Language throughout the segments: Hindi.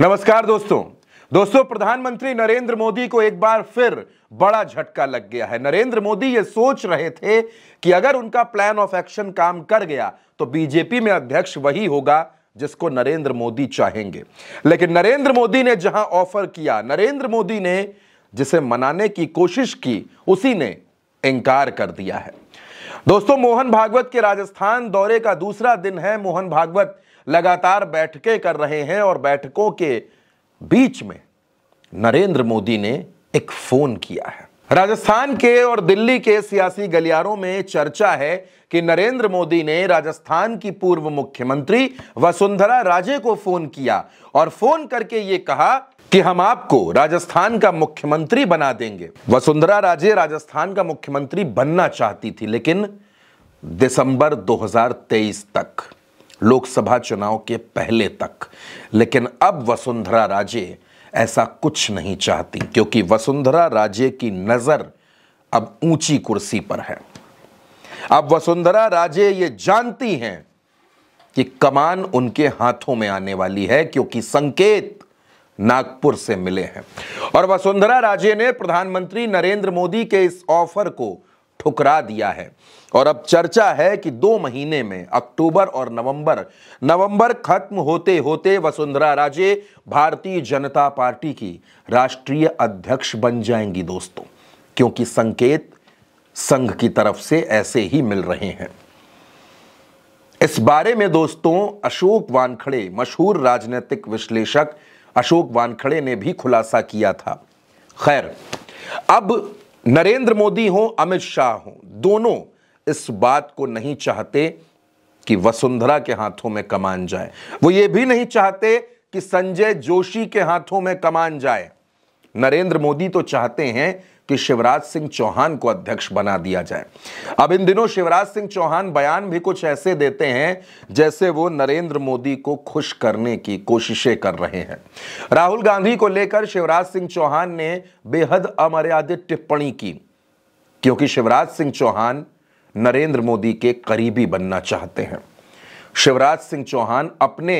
नमस्कार दोस्तों दोस्तों प्रधानमंत्री नरेंद्र मोदी को एक बार फिर बड़ा झटका लग गया है नरेंद्र मोदी ये सोच रहे थे कि अगर उनका प्लान ऑफ एक्शन काम कर गया तो बीजेपी में अध्यक्ष वही होगा जिसको नरेंद्र मोदी चाहेंगे लेकिन नरेंद्र मोदी ने जहां ऑफर किया नरेंद्र मोदी ने जिसे मनाने की कोशिश की उसी ने इनकार कर दिया है दोस्तों मोहन भागवत के राजस्थान दौरे का दूसरा दिन है मोहन भागवत लगातार बैठकें कर रहे हैं और बैठकों के बीच में नरेंद्र मोदी ने एक फोन किया है राजस्थान के और दिल्ली के सियासी गलियारों में चर्चा है कि नरेंद्र मोदी ने राजस्थान की पूर्व मुख्यमंत्री वसुंधरा राजे को फोन किया और फोन करके ये कहा कि हम आपको राजस्थान का मुख्यमंत्री बना देंगे वसुंधरा राजे राजस्थान का मुख्यमंत्री बनना चाहती थी लेकिन दिसंबर 2023 तक लोकसभा चुनाव के पहले तक लेकिन अब वसुंधरा राजे ऐसा कुछ नहीं चाहती क्योंकि वसुंधरा राजे की नज़र अब ऊंची कुर्सी पर है अब वसुंधरा राजे ये जानती हैं कि कमान उनके हाथों में आने वाली है क्योंकि संकेत नागपुर से मिले हैं और वसुंधरा राजे ने प्रधानमंत्री नरेंद्र मोदी के इस ऑफर को ठुकरा दिया है और अब चर्चा है कि दो महीने में अक्टूबर और नवंबर नवंबर खत्म होते होते वसुंधरा राजे भारतीय जनता पार्टी की राष्ट्रीय अध्यक्ष बन जाएंगी दोस्तों क्योंकि संकेत संघ की तरफ से ऐसे ही मिल रहे हैं इस बारे में दोस्तों अशोक वानखड़े मशहूर राजनीतिक विश्लेषक अशोक वानखड़े ने भी खुलासा किया था खैर अब नरेंद्र मोदी हो अमित शाह हो दोनों इस बात को नहीं चाहते कि वसुंधरा के हाथों में कमान जाए वो ये भी नहीं चाहते कि संजय जोशी के हाथों में कमान जाए नरेंद्र मोदी तो चाहते हैं कि शिवराज सिंह चौहान को अध्यक्ष बना दिया जाए अब इन दिनों शिवराज सिंह चौहान बयान भी कुछ ऐसे देते हैं जैसे वो नरेंद्र मोदी को खुश करने की कोशिशें कर रहे हैं राहुल गांधी को लेकर शिवराज सिंह चौहान ने बेहद अमर्यादित टिप्पणी की क्योंकि शिवराज सिंह चौहान नरेंद्र मोदी के करीबी बनना चाहते हैं शिवराज सिंह चौहान अपने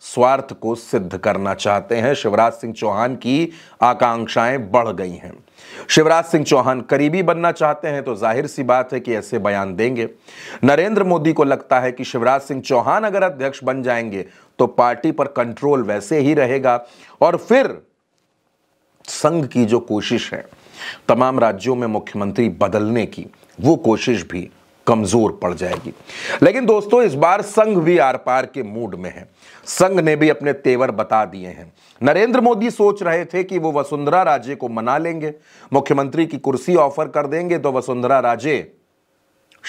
स्वार्थ को सिद्ध करना चाहते हैं शिवराज सिंह चौहान की आकांक्षाएं बढ़ गई हैं शिवराज सिंह चौहान करीबी बनना चाहते हैं तो जाहिर सी बात है कि ऐसे बयान देंगे नरेंद्र मोदी को लगता है कि शिवराज सिंह चौहान अगर अध्यक्ष बन जाएंगे तो पार्टी पर कंट्रोल वैसे ही रहेगा और फिर संघ की जो कोशिश है तमाम राज्यों में मुख्यमंत्री बदलने की वो कोशिश भी कमज़ोर पड़ जाएगी लेकिन दोस्तों इस बार संघ भी आर पार के मूड में है संघ ने भी अपने तेवर बता दिए हैं नरेंद्र मोदी सोच रहे थे कि वो वसुंधरा राजे को मना लेंगे मुख्यमंत्री की कुर्सी ऑफर कर देंगे तो वसुंधरा राजे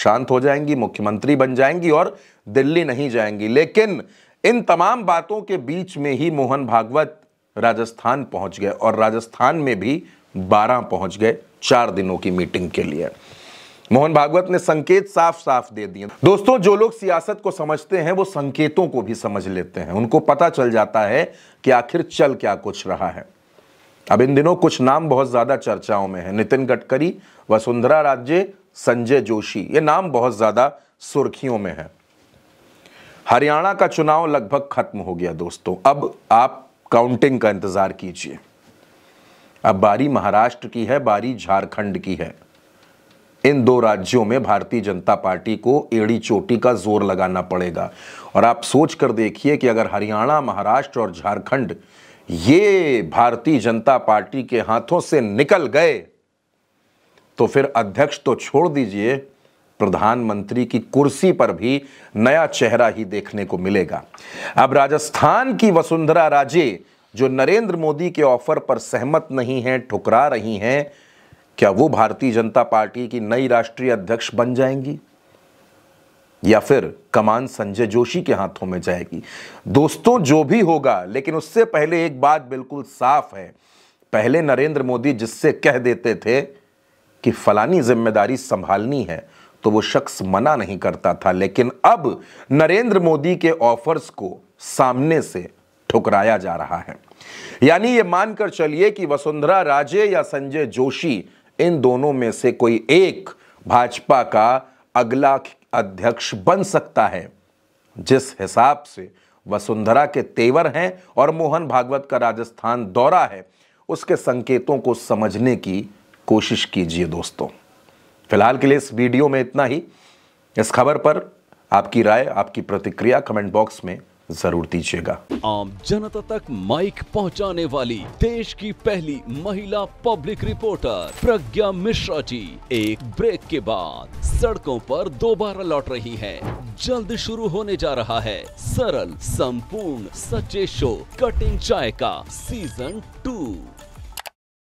शांत हो जाएंगी मुख्यमंत्री बन जाएंगी और दिल्ली नहीं जाएंगी लेकिन इन तमाम बातों के बीच में ही मोहन भागवत राजस्थान पहुंच गए और राजस्थान में भी बारह पहुंच गए चार दिनों की मीटिंग के लिए मोहन भागवत ने संकेत साफ साफ दे दिए दोस्तों जो लोग सियासत को समझते हैं वो संकेतों को भी समझ लेते हैं उनको पता चल जाता है कि आखिर चल क्या कुछ रहा है अब इन दिनों कुछ नाम बहुत ज़्यादा चर्चाओं में है नितिन गडकरी वसुंधरा राजे संजय जोशी ये नाम बहुत ज़्यादा सुर्खियों में है हरियाणा का चुनाव लगभग खत्म हो गया दोस्तों अब आप काउंटिंग का इंतज़ार कीजिए अब बारी महाराष्ट्र की है बारी झारखंड की है इन दो राज्यों में भारतीय जनता पार्टी को एड़ी चोटी का जोर लगाना पड़ेगा और आप सोच कर देखिए कि अगर हरियाणा महाराष्ट्र और झारखंड ये भारतीय जनता पार्टी के हाथों से निकल गए तो फिर अध्यक्ष तो छोड़ दीजिए प्रधानमंत्री की कुर्सी पर भी नया चेहरा ही देखने को मिलेगा अब राजस्थान की वसुंधरा राजे जो नरेंद्र मोदी के ऑफर पर सहमत नहीं है ठुकरा रही हैं क्या वो भारतीय जनता पार्टी की नई राष्ट्रीय अध्यक्ष बन जाएंगी या फिर कमान संजय जोशी के हाथों में जाएगी दोस्तों जो भी होगा लेकिन उससे पहले एक बात बिल्कुल साफ है पहले नरेंद्र मोदी जिससे कह देते थे कि फलानी जिम्मेदारी संभालनी है तो वो शख्स मना नहीं करता था लेकिन अब नरेंद्र मोदी के ऑफर्स को सामने से ठुकराया जा रहा है यानी ये मानकर चलिए कि वसुंधरा राजे या संजय जोशी इन दोनों में से कोई एक भाजपा का अगला अध्यक्ष बन सकता है जिस हिसाब से वसुंधरा के तेवर हैं और मोहन भागवत का राजस्थान दौरा है उसके संकेतों को समझने की कोशिश कीजिए दोस्तों फिलहाल के लिए इस वीडियो में इतना ही इस खबर पर आपकी राय आपकी प्रतिक्रिया कमेंट बॉक्स में जरूर दीजिएगा आम जनता तक माइक पहुंचाने वाली देश की पहली महिला पब्लिक रिपोर्टर प्रज्ञा मिश्रा जी एक ब्रेक के बाद सड़कों पर दोबारा लौट रही हैं। जल्द शुरू होने जा रहा है सरल संपूर्ण सच्चे शो कटिंग चाय का सीजन टू